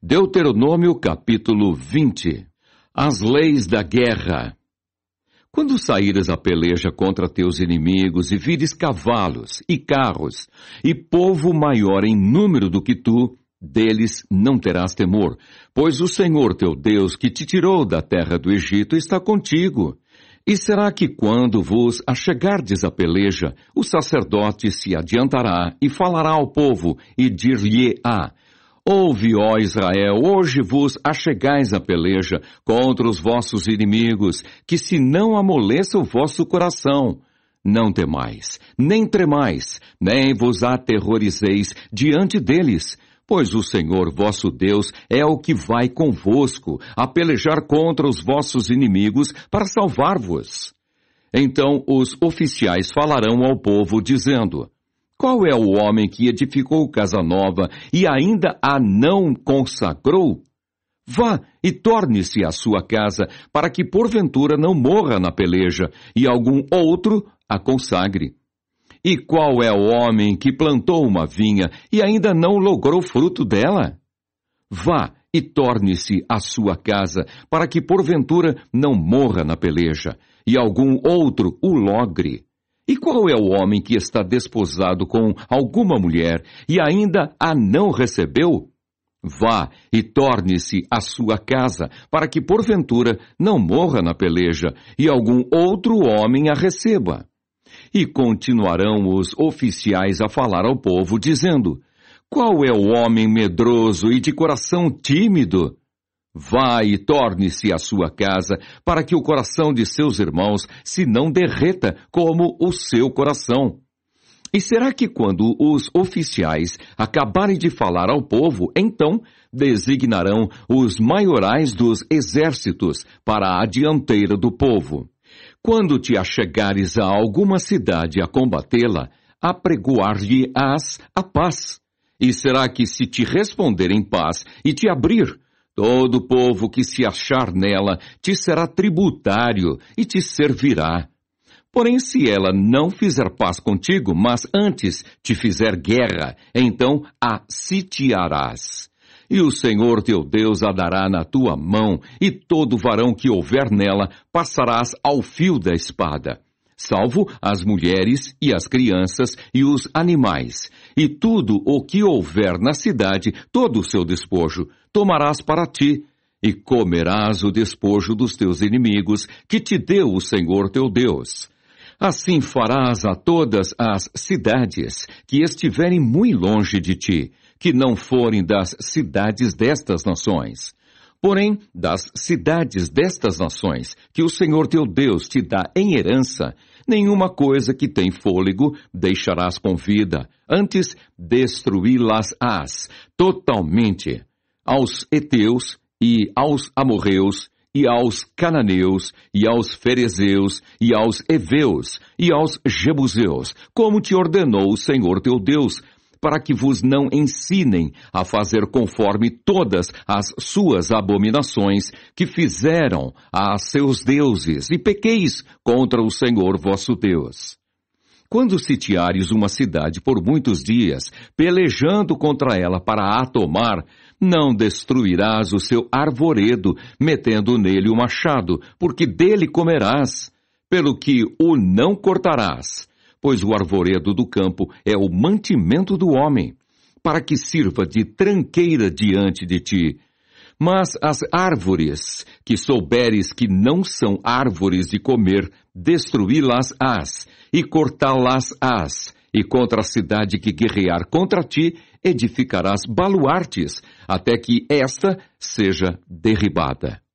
Deuteronômio capítulo 20 As leis da guerra. Quando saíres à peleja contra teus inimigos e vires cavalos e carros e povo maior em número do que tu, deles não terás temor, pois o Senhor teu Deus que te tirou da terra do Egito está contigo. E será que quando vos achegardes à peleja, o sacerdote se adiantará e falará ao povo e dir-lhe-á, Ouve, ó Israel, hoje vos achegais a peleja contra os vossos inimigos, que se não amoleça o vosso coração. Não temais, nem tremais, nem vos aterrorizeis diante deles, pois o Senhor vosso Deus é o que vai convosco a pelejar contra os vossos inimigos para salvar-vos. Então os oficiais falarão ao povo, dizendo, qual é o homem que edificou casa nova e ainda a não consagrou? Vá e torne-se à sua casa, para que porventura não morra na peleja, e algum outro a consagre. E qual é o homem que plantou uma vinha e ainda não logrou fruto dela? Vá e torne-se à sua casa, para que porventura não morra na peleja, e algum outro o logre. E qual é o homem que está desposado com alguma mulher e ainda a não recebeu? Vá e torne-se à sua casa, para que porventura não morra na peleja e algum outro homem a receba. E continuarão os oficiais a falar ao povo, dizendo: Qual é o homem medroso e de coração tímido? Vá e torne-se à sua casa, para que o coração de seus irmãos se não derreta como o seu coração. E será que quando os oficiais acabarem de falar ao povo, então designarão os maiorais dos exércitos para a dianteira do povo? Quando te achegares a alguma cidade a combatê-la, apregoar-lhe-ás a paz. E será que se te responder em paz e te abrir, Todo povo que se achar nela te será tributário e te servirá. Porém, se ela não fizer paz contigo, mas antes te fizer guerra, então a sitiarás. E o Senhor teu Deus a dará na tua mão, e todo varão que houver nela passarás ao fio da espada, salvo as mulheres e as crianças e os animais, e tudo o que houver na cidade, todo o seu despojo, tomarás para ti, e comerás o despojo dos teus inimigos, que te deu o Senhor teu Deus. Assim farás a todas as cidades que estiverem muito longe de ti, que não forem das cidades destas nações. Porém, das cidades destas nações, que o Senhor teu Deus te dá em herança, nenhuma coisa que tem fôlego deixarás com vida, antes destruí-las-ás totalmente aos heteus e aos amorreus e aos cananeus, e aos ferezeus, e aos heveus, e aos jebuseus, como te ordenou o Senhor teu Deus, para que vos não ensinem a fazer conforme todas as suas abominações que fizeram a seus deuses, e pequeis contra o Senhor vosso Deus. Quando sitiares uma cidade por muitos dias, pelejando contra ela para a tomar, não destruirás o seu arvoredo, metendo nele o machado, porque dele comerás, pelo que o não cortarás, pois o arvoredo do campo é o mantimento do homem, para que sirva de tranqueira diante de ti. Mas as árvores que souberes que não são árvores de comer, destruí-las-ás e cortá-las-ás, e contra a cidade que guerrear contra ti edificarás baluartes, até que esta seja derribada.